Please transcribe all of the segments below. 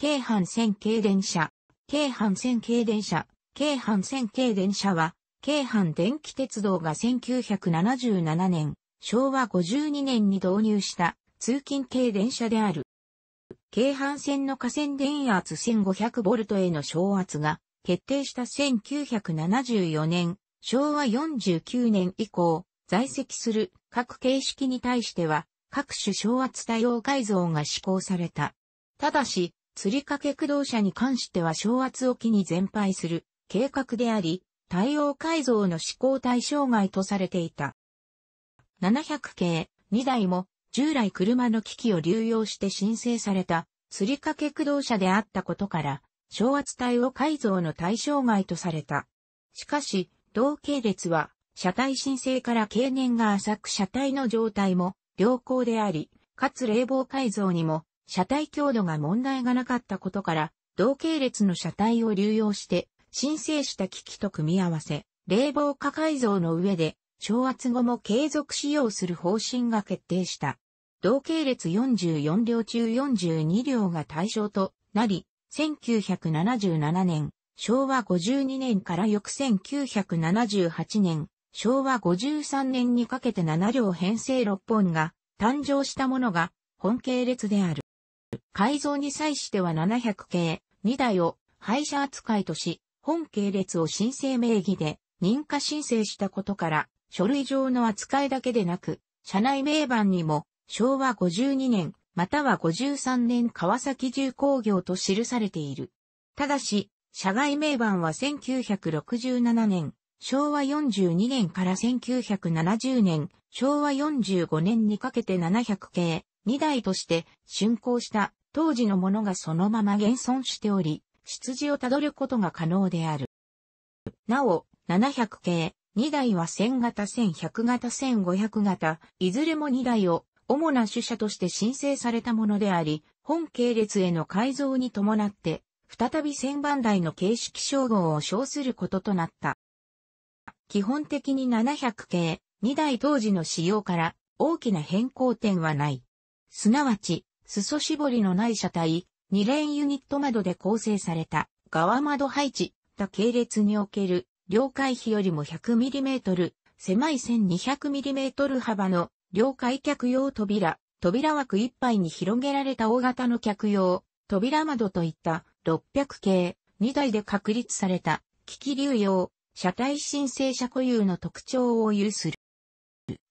京阪線軽電車、京阪線軽電車、京阪線軽電車は、京阪電気鉄道が1977年、昭和52年に導入した通勤軽電車である。京阪線の河川電圧 1500V への昇圧が決定した1974年、昭和49年以降、在籍する各形式に対しては、各種昇圧対応改造が施行された。ただし、釣り掛け駆動車に関しては昇圧を機に全廃する計画であり、対応改造の施行対象外とされていた。700系2台も従来車の機器を流用して申請された釣り掛け駆動車であったことから、昇圧対応改造の対象外とされた。しかし、同系列は、車体申請から経年が浅く車体の状態も良好であり、かつ冷房改造にも車体強度が問題がなかったことから、同系列の車体を流用して、申請した機器と組み合わせ、冷房化改造の上で、昭圧後も継続使用する方針が決定した。同系列44両中42両が対象となり、1977年、昭和52年から翌1978年、昭和53年にかけて7両編成6本が誕生したものが本系列である。改造に際しては700系2台を廃車扱いとし、本系列を申請名義で認可申請したことから、書類上の扱いだけでなく、社内名板にも昭和52年または53年川崎重工業と記されている。ただし、社外名板は1967年、昭和42年から1970年、昭和45年にかけて700系2台として竣工した当時のものがそのまま現存しており、出自をたどることが可能である。なお、700系、2台は1000型1100型1500型、いずれも2台を主な主車として申請されたものであり、本系列への改造に伴って、再び1000番台の形式称号を称することとなった。基本的に700系、2台当時の仕様から大きな変更点はない。すなわち、裾絞りのない車体、二連ユニット窓で構成された側窓配置、た系列における両回比よりも 100mm、狭い 1200mm 幅の両開客用扉、扉枠一杯に広げられた大型の客用、扉窓といった600系、2台で確立された、機器流用、車体申請者固有の特徴を有する。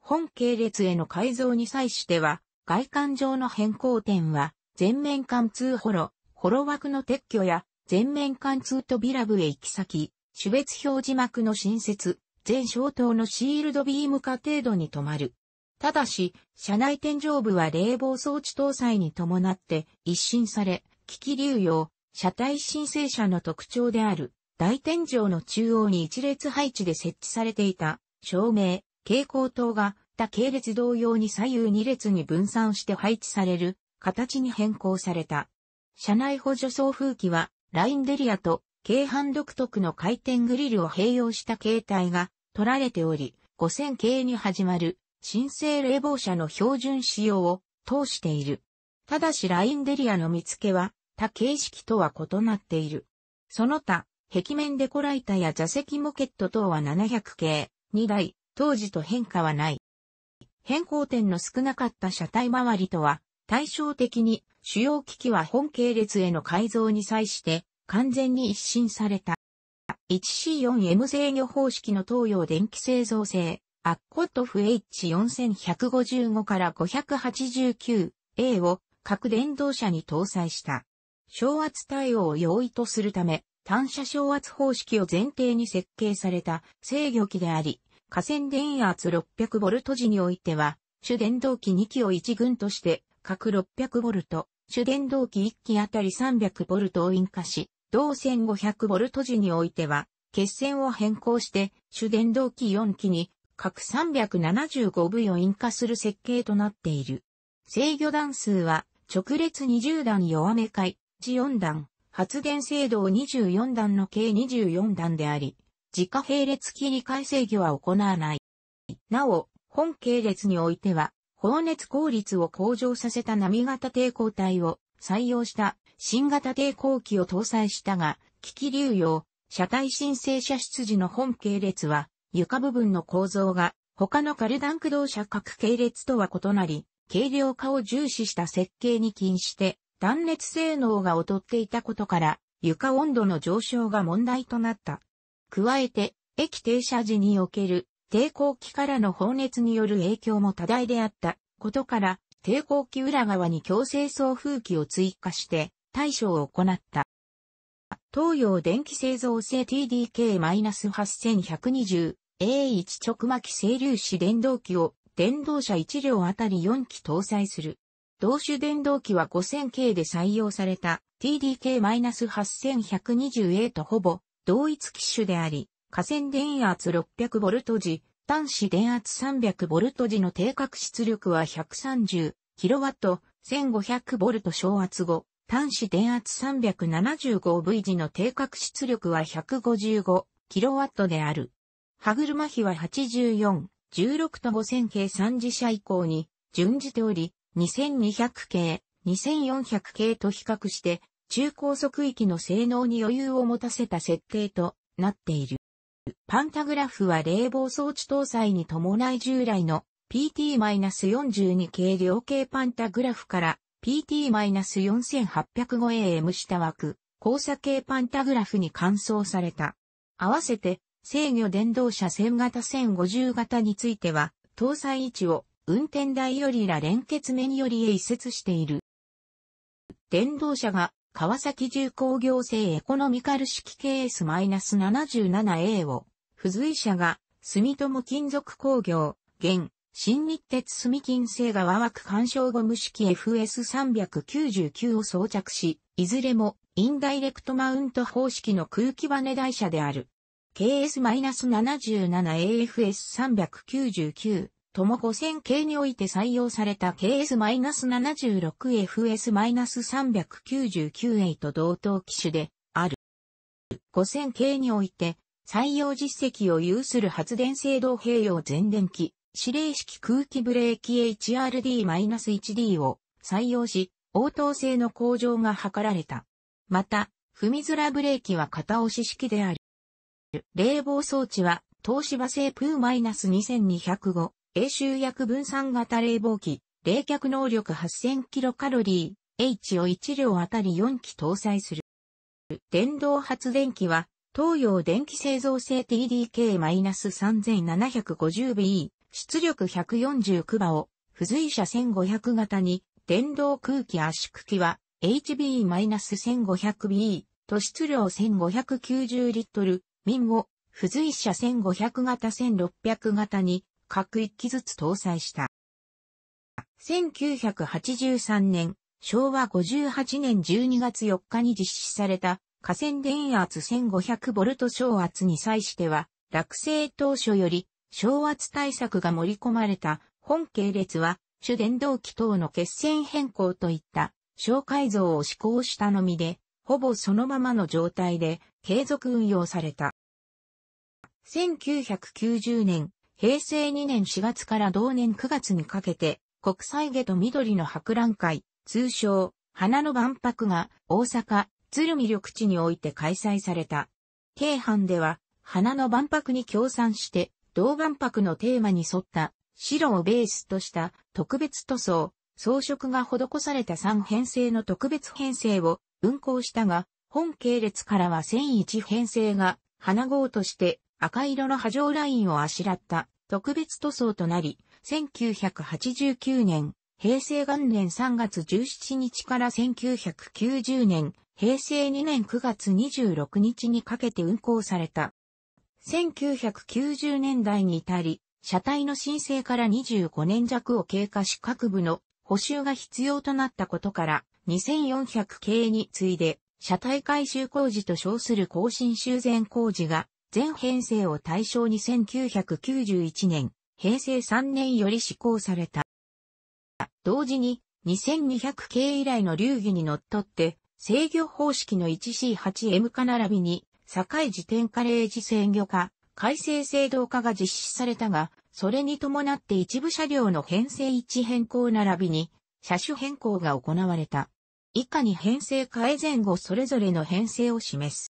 本系列への改造に際しては、外観上の変更点は、全面貫通ホロ、ホロ枠の撤去や、全面貫通扉へ行き先、種別表示幕の新設、全消灯のシールドビーム化程度に止まる。ただし、車内天井部は冷房装置搭載に伴って一新され、機器流用、車体申請者の特徴である、大天井の中央に一列配置で設置されていた、照明、蛍光灯がった系列同様に左右2列に分散して配置される形に変更された。車内補助送風機はラインデリアと京阪独特の回転グリルを併用した形態が取られており、5000系に始まる新生冷房車の標準仕様を通している。ただしラインデリアの見付けは他形式とは異なっている。その他、壁面デコライタや座席モケット等は700系、2台、当時と変化はない。変更点の少なかった車体周りとは、対照的に主要機器は本系列への改造に際して完全に一新された。1C4M 制御方式の東洋電気製造製、アッコットフ H4155 から589 A を各電動車に搭載した。昇圧対応を容易とするため、単車昇圧方式を前提に設計された制御機であり、河川電圧 600V 時においては、主電動機2機を1群として、各 600V、主電動機1機あたり 300V を引火し、同 1500V 時においては、血線を変更して、主電動機4機に、各 375V を引火する設計となっている。制御段数は、直列20段弱め回、地4段、発電制動24段の計24段であり、自家並列切り替え制御は行わない。なお、本系列においては、放熱効率を向上させた波型抵抗体を採用した新型抵抗器を搭載したが、機器流用、車体申請者。出時の本系列は、床部分の構造が他のカルダン駆動車各系列とは異なり、軽量化を重視した設計に禁して、断熱性能が劣っていたことから、床温度の上昇が問題となった。加えて、駅停車時における抵抗機からの放熱による影響も多大であったことから、抵抗機裏側に強制送風機を追加して対処を行った。東洋電気製造製 TDK-8120A1 直巻整粒子電動機を電動車1両あたり4機搭載する。同種電動機は 5000K で採用された TDK-8120A とほぼ同一機種であり、下線電圧 600V 時、端子電圧 300V 時の定格出力は 130kW、1500V 昇圧後、端子電圧 375V 時の定格出力は 155kW である。歯車比は84、16と5000系3次車以降に準じており、2200系、2400系と比較して中高速域の性能に余裕を持たせた設定となっている。パンタグラフは冷房装置搭載に伴い従来の PT-42 系量計パンタグラフから PT-4805 AM 下枠交差系パンタグラフに換装された。合わせて制御電動車線型1050型については搭載位置を運転台よりら連結面よりへ移設している。電動車が川崎重工業製エコノミカル式ケース -77A を、付随者が、住友金属工業、現、新日鉄住金製側枠干渉ゴム式 FS399 を装着し、いずれもインダイレクトマウント方式の空気バネ台車である。KS-77AFS399 とも5000系において採用された KS-76FS-399A と同等機種である。5000系において採用実績を有する発電制動併用全電機、指令式空気ブレーキ HRD-1D を採用し、応答性の向上が図られた。また、踏みづらブレーキは片押し式である。冷房装置は東芝製プー -2205 英集約分散型冷房機、冷却能力 8000kcal、H を1両あたり4機搭載する。電動発電機は、東洋電気製造製 TDK-3750B、出力149馬を、付随車1500型に、電動空気圧縮機は、HB-1500B、と質量1590リットル、民を、付随車1500型1600型に、各1機ずつ搭載した。1983年、昭和58年12月4日に実施された河川電圧 1500V 小圧に際しては、落成当初より小圧対策が盛り込まれた本系列は、主電動機等の欠線変更といった小改造を施行したのみで、ほぼそのままの状態で継続運用された。1990年、平成2年4月から同年9月にかけて、国際下と緑の博覧会、通称、花の万博が大阪、鶴見緑地において開催された。京阪では、花の万博に協賛して、同万博のテーマに沿った白をベースとした特別塗装、装飾が施された3編成の特別編成を運行したが、本系列からは1001編成が花号として赤色の波状ラインをあしらった特別塗装となり、1989年、平成元年3月17日から1990年、平成2年9月26日にかけて運行された。1990年代に至り、車体の申請から25年弱を経過し各部の補修が必要となったことから、2400系に次いで、車体改修工事と称する更新修繕工事が全編成を対象に1991年、平成3年より施行された。同時に、2200系以来の流儀にのっとって、制御方式の 1C8M 化並びに、境時点レ齢ジ制御化、改正制動化が実施されたが、それに伴って一部車両の編成位置変更並びに、車種変更が行われた。以下に編成改善後それぞれの編成を示す。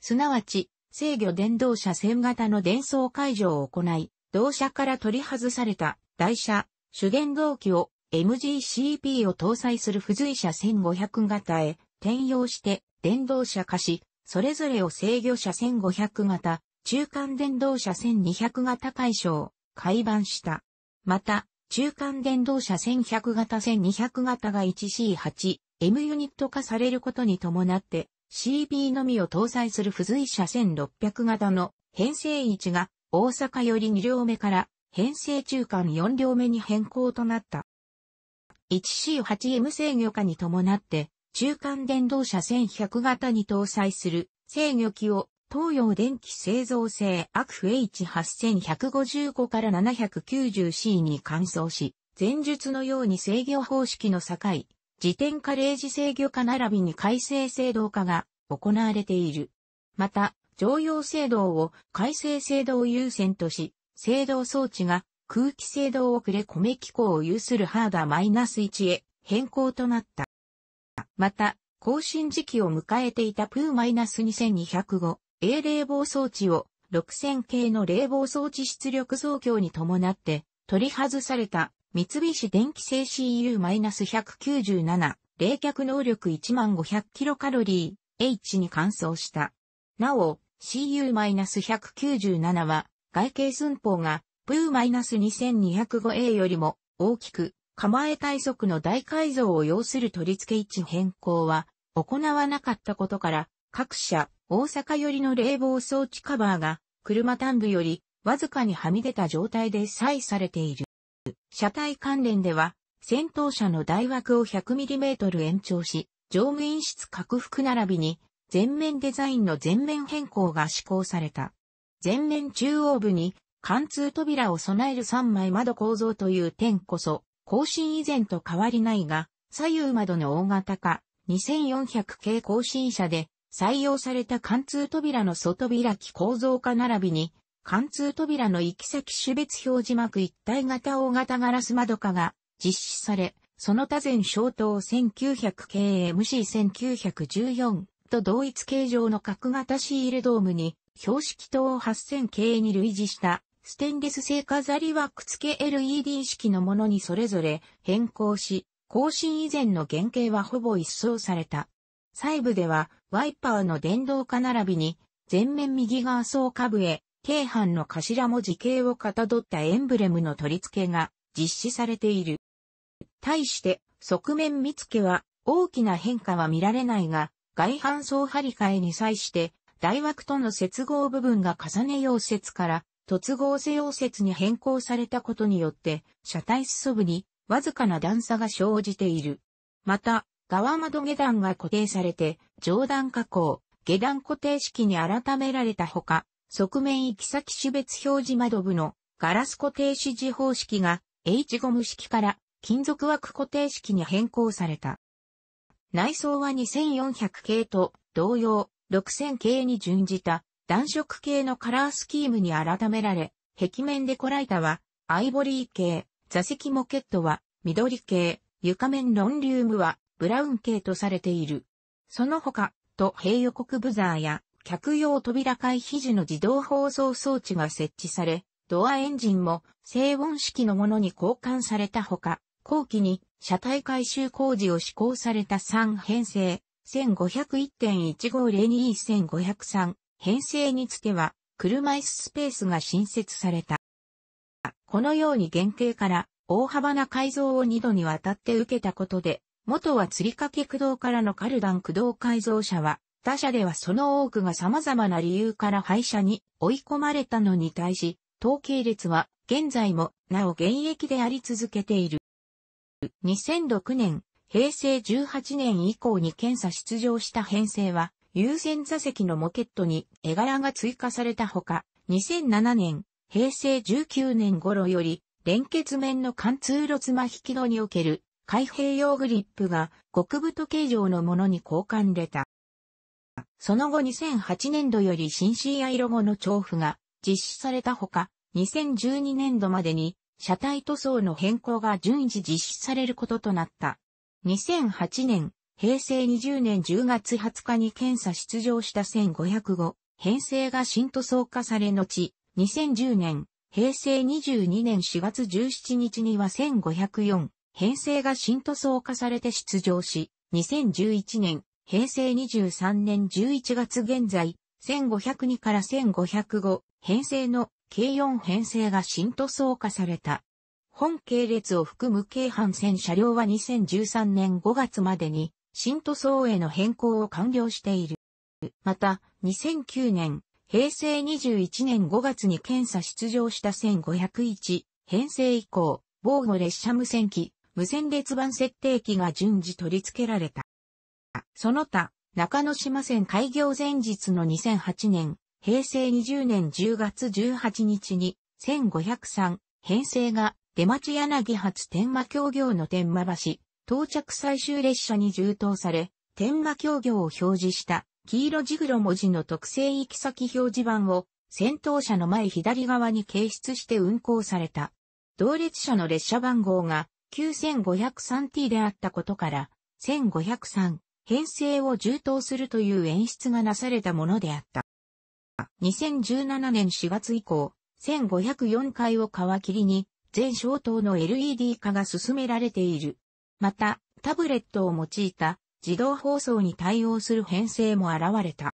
すなわち、制御電動車線型の電装解除を行い、同車から取り外された台車、主原動機を MGCP を搭載する付随車1500型へ転用して電動車化し、それぞれを制御車1500型、中間電動車1200型解消、改版した。また、中間電動車1100型1200型が 1C8、M ユニット化されることに伴って、CB のみを搭載する付随車1600型の編成1が大阪より2両目から編成中間4両目に変更となった。1C8M 制御化に伴って中間電動車1100型に搭載する制御機を東洋電機製造製アクフ H8155 から 790C に換装し、前述のように制御方式の境、自転レージ制御化並びに改正制度化が行われている。また、常用制度を改正制度を優先とし、制動装置が空気制を遅れ米機構を有するハーダ -1 へ変更となった。また、更新時期を迎えていたプー -2205 A 冷房装置を6000系の冷房装置出力増強に伴って取り外された三菱電機製 CU-197、冷却能力1500キロカロリー H に換装した。なお、CU-197 は、外形寸法が、V-2205A よりも、大きく、構え体策の大改造を要する取り付け位置変更は、行わなかったことから、各社、大阪寄りの冷房装置カバーが、車単部より、わずかにはみ出た状態で採されている。車体関連では、先頭車の台枠を 100mm 延長し、乗務員室拡幅並びに、全面デザインの全面変更が施行された。全面中央部に貫通扉を備える3枚窓構造という点こそ、更新以前と変わりないが、左右窓の大型化、2400系更新車で採用された貫通扉の外開き構造化並びに、貫通扉の行き先種別表示幕一体型大型ガラス窓化が実施され、その他全消灯 1900KMC1914 と同一形状の角型シールドームに標識灯を 8000K に類似したステンレス製飾り枠付け LED 式のものにそれぞれ変更し、更新以前の原型はほぼ一掃された。細部ではワイパーの電動化並びに全面右側総下部へ京阪の頭文字形をかたどったエンブレムの取り付けが実施されている。対して、側面見付けは大きな変化は見られないが、外反層張り替えに際して、大枠との接合部分が重ね溶接から突合性溶接に変更されたことによって、車体裾部にわずかな段差が生じている。また、側窓下段が固定されて、上段加工、下段固定式に改められたほか、側面行き先種別表示窓部のガラス固定指示方式が H ゴム式から金属枠固定式に変更された。内装は2400系と同様6000系に準じた暖色系のカラースキームに改められ、壁面デコライタはアイボリー系、座席モケットは緑系、床面ロンリウムはブラウン系とされている。その他、と平予告ブザーや客用扉回避時の自動放送装置が設置され、ドアエンジンも静音式のものに交換されたほか、後期に車体改修工事を施行された3編成、1501.1502-1503編成につては、車椅子スペースが新設された。このように原型から大幅な改造を2度にわたって受けたことで、元は釣掛駆動からのカルダン駆動改造車は他社ではその多くが様々な理由から廃車に追い込まれたのに対し、統計列は現在もなお現役であり続けている。2006年、平成18年以降に検査出場した編成は、優先座席のモケットに絵柄が追加されたほか、2007年、平成19年頃より、連結面の貫通路つま引き戸における開閉用グリップが極太形状のものに交換れた。その後2008年度より新 CI ロゴの調布が実施されたほか、2012年度までに車体塗装の変更が順次実施されることとなった。2008年、平成20年10月20日に検査出場した1505、編成が新塗装化され後、2010年、平成22年4月17日には1504、編成が新塗装化されて出場し、2011年、平成23年11月現在、1502から1505編成の計4編成が新塗装化された。本系列を含む京阪線車両は2013年5月までに新塗装への変更を完了している。また、2009年、平成21年5月に検査出場した1501編成以降、防護列車無線機、無線列板設定機が順次取り付けられた。その他、中野島線開業前日の2008年、平成20年10月18日に、1503、編成が、出町柳発天馬協業の天馬橋、到着最終列車に充当され、天馬協業を表示した、黄色ジグロ文字の特性行き先表示板を、先頭車の前左側に掲出して運行された。同列車の列車番号が 9503T であったことから、1503編成を充当するという演出がなされたものであった。2017年4月以降、1504回を皮切りに、全消灯の LED 化が進められている。また、タブレットを用いた自動放送に対応する編成も現れた。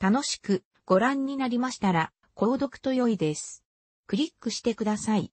楽しくご覧になりましたら、購読と良いです。クリックしてください。